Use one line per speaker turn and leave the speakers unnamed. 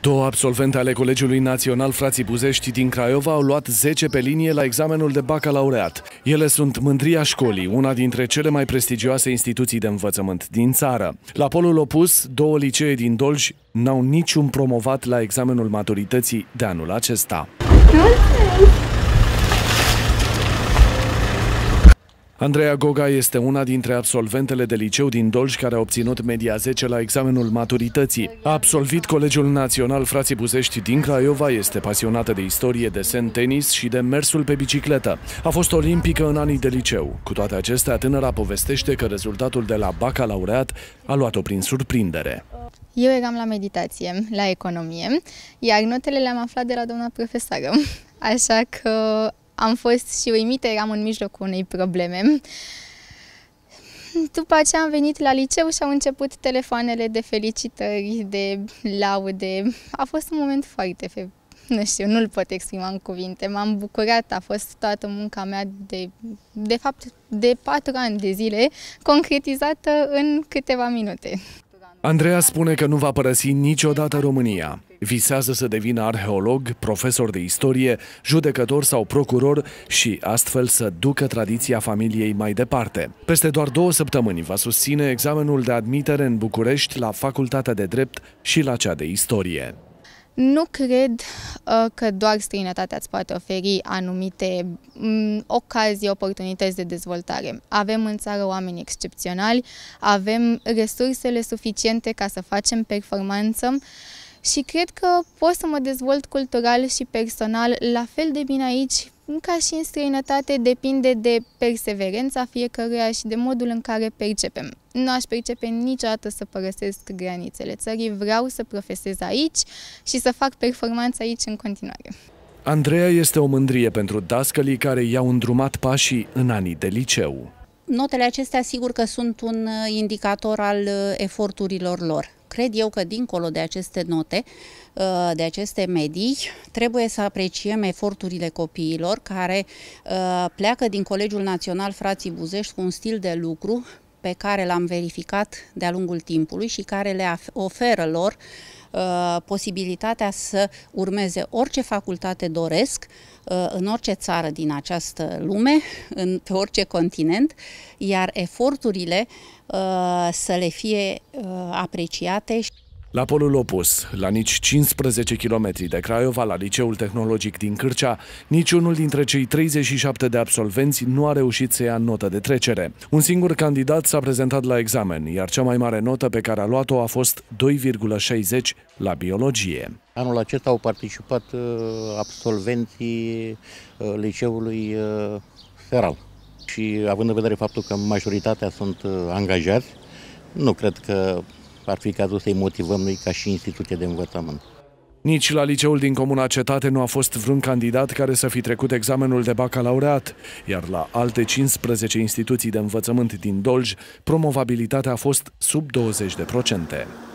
Două absolvente ale Colegiului Național Frații Buzești din Craiova au luat 10 pe linie la examenul de bacalaureat. Ele sunt mândria școlii, una dintre cele mai prestigioase instituții de învățământ din țară. La polul opus, două licee din Dolj n-au niciun promovat la examenul maturității de anul acesta. Andreea Goga este una dintre absolventele de liceu din Dolj care a obținut media 10 la examenul maturității. A absolvit Colegiul Național Frații Buzești din Craiova, este pasionată de istorie, desen, tenis și de mersul pe bicicletă. A fost olimpică în anii de liceu. Cu toate acestea, tânăra povestește că rezultatul de la bacalaureat a luat-o prin surprindere.
Eu eram la meditație, la economie, iar notele le-am aflat de la doamna profesoră. Așa că am fost și uimită, eram în mijlocul unei probleme. După aceea am venit la liceu și au început telefoanele de felicitări, de laude. A fost un moment foarte fe- nu știu, nu-l pot exprima în cuvinte. M-am bucurat, a fost toată munca mea de, de fapt, de patru ani de zile, concretizată în câteva minute.
Andreea spune că nu va părăsi niciodată România. Visează să devină arheolog, profesor de istorie, judecător sau procuror și astfel să ducă tradiția familiei mai departe. Peste doar două săptămâni va susține examenul de admitere în București la Facultatea de Drept și la cea de Istorie.
Nu cred Uh, că doar străinătatea îți poate oferi anumite mm, ocazii, oportunități de dezvoltare. Avem în țară oameni excepționali, avem resursele suficiente ca să facem performanță și cred că pot să mă dezvolt cultural și personal la fel de bine aici ca și în străinătate, depinde de perseverența fiecăruia și de modul în care percepem. Nu aș percepe niciodată să părăsesc granițele țării, vreau să profesez aici și să fac performanță aici în continuare.
Andreea este o mândrie pentru dascălii care i-au îndrumat pașii în anii de liceu.
Notele acestea sigur că sunt un uh, indicator al uh, eforturilor lor cred eu că dincolo de aceste note, uh, de aceste medii, trebuie să apreciem eforturile copiilor care uh, pleacă din Colegiul Național Frații Buzești cu un stil de lucru pe care l-am verificat de-a lungul timpului și care le oferă lor uh, Uh, posibilitatea să urmeze orice facultate doresc, uh, în orice țară din această lume, în, pe orice continent, iar eforturile uh, să le fie apreciate.
La polul opus, la nici 15 km de Craiova, la Liceul Tehnologic din Cârcea, niciunul dintre cei 37 de absolvenți nu a reușit să ia notă de trecere. Un singur candidat s-a prezentat la examen, iar cea mai mare notă pe care a luat-o a fost 2,60 la biologie.
Anul acesta au participat uh, absolvenții uh, Liceului uh, Feral și având în vedere faptul că majoritatea sunt angajați, nu cred că ar fi cazul să-i motivăm noi ca și instituție de învățământ.
Nici la liceul din Comuna Cetate nu a fost vreun candidat care să fi trecut examenul de bacalaureat, iar la alte 15 instituții de învățământ din Dolj, promovabilitatea a fost sub 20%.